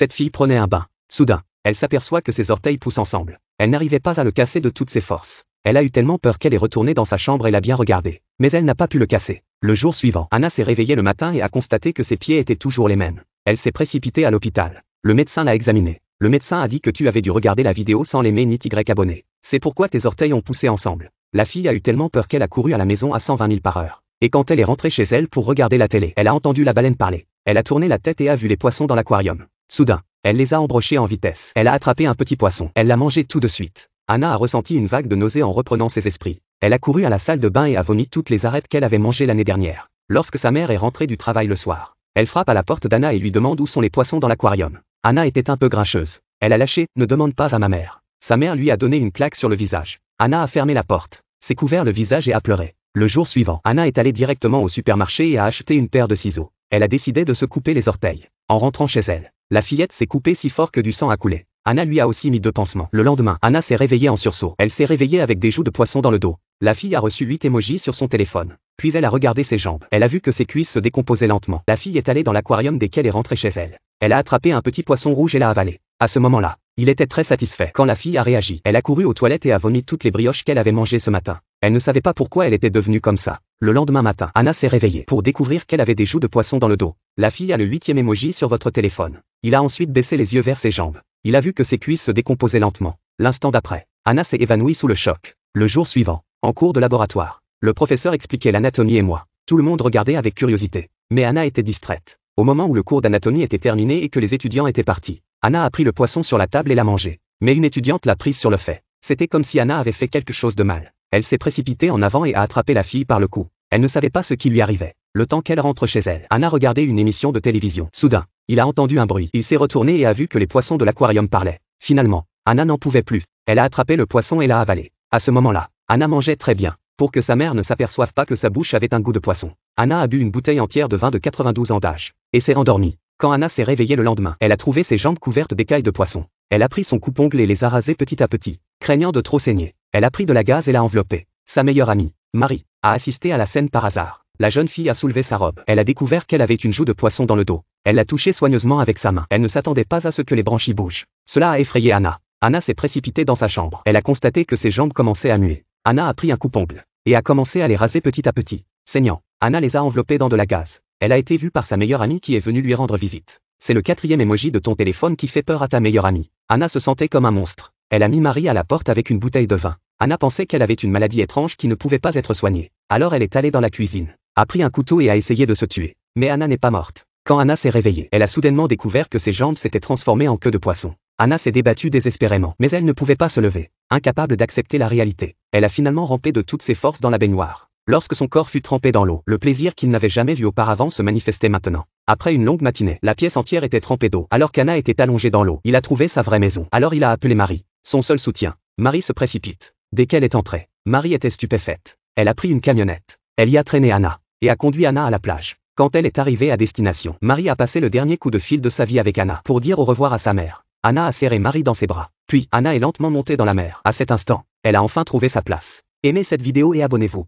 Cette fille prenait un bain. Soudain, elle s'aperçoit que ses orteils poussent ensemble. Elle n'arrivait pas à le casser de toutes ses forces. Elle a eu tellement peur qu'elle est retournée dans sa chambre et l'a bien regardé. Mais elle n'a pas pu le casser. Le jour suivant, Anna s'est réveillée le matin et a constaté que ses pieds étaient toujours les mêmes. Elle s'est précipitée à l'hôpital. Le médecin l'a examinée. Le médecin a dit que tu avais dû regarder la vidéo sans l'aimer ni t'y abonner. C'est pourquoi tes orteils ont poussé ensemble. La fille a eu tellement peur qu'elle a couru à la maison à 120 000 par heure. Et quand elle est rentrée chez elle pour regarder la télé, elle a entendu la baleine parler. Elle a tourné la tête et a vu les poissons dans l'aquarium. Soudain, elle les a embrochés en vitesse. Elle a attrapé un petit poisson. Elle l'a mangé tout de suite. Anna a ressenti une vague de nausée en reprenant ses esprits. Elle a couru à la salle de bain et a vomi toutes les arêtes qu'elle avait mangées l'année dernière. Lorsque sa mère est rentrée du travail le soir, elle frappe à la porte d'Anna et lui demande où sont les poissons dans l'aquarium. Anna était un peu grincheuse. Elle a lâché « Ne demande pas à ma mère ». Sa mère lui a donné une claque sur le visage. Anna a fermé la porte, s'est couvert le visage et a pleuré. Le jour suivant, Anna est allée directement au supermarché et a acheté une paire de ciseaux. Elle a décidé de se couper les orteils. En rentrant chez elle, la fillette s'est coupée si fort que du sang a coulé. Anna lui a aussi mis deux pansements. Le lendemain, Anna s'est réveillée en sursaut. Elle s'est réveillée avec des joues de poisson dans le dos. La fille a reçu huit émojis sur son téléphone. Puis elle a regardé ses jambes. Elle a vu que ses cuisses se décomposaient lentement. La fille est allée dans l'aquarium dès qu'elle est rentrée chez elle. Elle a attrapé un petit poisson rouge et l'a avalé. À ce moment-là, il était très satisfait. Quand la fille a réagi, elle a couru aux toilettes et a vomi toutes les brioches qu'elle avait mangées ce matin. Elle ne savait pas pourquoi elle était devenue comme ça. Le lendemain matin, Anna s'est réveillée pour découvrir qu'elle avait des joues de poisson dans le dos. La fille a le huitième emoji sur votre téléphone. Il a ensuite baissé les yeux vers ses jambes. Il a vu que ses cuisses se décomposaient lentement. L'instant d'après, Anna s'est évanouie sous le choc. Le jour suivant, en cours de laboratoire, le professeur expliquait l'anatomie et moi. Tout le monde regardait avec curiosité. Mais Anna était distraite. Au moment où le cours d'anatomie était terminé et que les étudiants étaient partis, Anna a pris le poisson sur la table et l'a mangé. Mais une étudiante l'a prise sur le fait. C'était comme si Anna avait fait quelque chose de mal. Elle s'est précipitée en avant et a attrapé la fille par le cou. Elle ne savait pas ce qui lui arrivait. Le temps qu'elle rentre chez elle, Anna regardait une émission de télévision. Soudain, il a entendu un bruit. Il s'est retourné et a vu que les poissons de l'aquarium parlaient. Finalement, Anna n'en pouvait plus. Elle a attrapé le poisson et l'a avalé. À ce moment-là, Anna mangeait très bien, pour que sa mère ne s'aperçoive pas que sa bouche avait un goût de poisson. Anna a bu une bouteille entière de vin de 92 ans d'âge, et s'est endormie. Quand Anna s'est réveillée le lendemain, elle a trouvé ses jambes couvertes d'écailles de poisson. Elle a pris son coupon-ongle et les a rasées petit à petit, craignant de trop saigner. Elle a pris de la gaze et l'a enveloppée. Sa meilleure amie, Marie, a assisté à la scène par hasard. La jeune fille a soulevé sa robe. Elle a découvert qu'elle avait une joue de poisson dans le dos. Elle l'a touchée soigneusement avec sa main. Elle ne s'attendait pas à ce que les branchies bougent. Cela a effrayé Anna. Anna s'est précipitée dans sa chambre. Elle a constaté que ses jambes commençaient à muer. Anna a pris un coupongle et a commencé à les raser petit à petit. Saignant, Anna les a enveloppées dans de la gaze. Elle a été vue par sa meilleure amie qui est venue lui rendre visite. C'est le quatrième émoji de ton téléphone qui fait peur à ta meilleure amie. Anna se sentait comme un monstre. Elle a mis Marie à la porte avec une bouteille de vin. Anna pensait qu'elle avait une maladie étrange qui ne pouvait pas être soignée. Alors elle est allée dans la cuisine, a pris un couteau et a essayé de se tuer. Mais Anna n'est pas morte. Quand Anna s'est réveillée, elle a soudainement découvert que ses jambes s'étaient transformées en queue de poisson. Anna s'est débattue désespérément, mais elle ne pouvait pas se lever, incapable d'accepter la réalité. Elle a finalement rampé de toutes ses forces dans la baignoire. Lorsque son corps fut trempé dans l'eau, le plaisir qu'il n'avait jamais vu auparavant se manifestait maintenant. Après une longue matinée, la pièce entière était trempée d'eau. Alors qu'Anna était allongée dans l'eau, il a trouvé sa vraie maison. Alors il a appelé Marie. Son seul soutien. Marie se précipite. Dès qu'elle est entrée, Marie était stupéfaite. Elle a pris une camionnette. Elle y a traîné Anna. Et a conduit Anna à la plage. Quand elle est arrivée à destination, Marie a passé le dernier coup de fil de sa vie avec Anna pour dire au revoir à sa mère. Anna a serré Marie dans ses bras. Puis, Anna est lentement montée dans la mer. À cet instant, elle a enfin trouvé sa place. Aimez cette vidéo et abonnez-vous.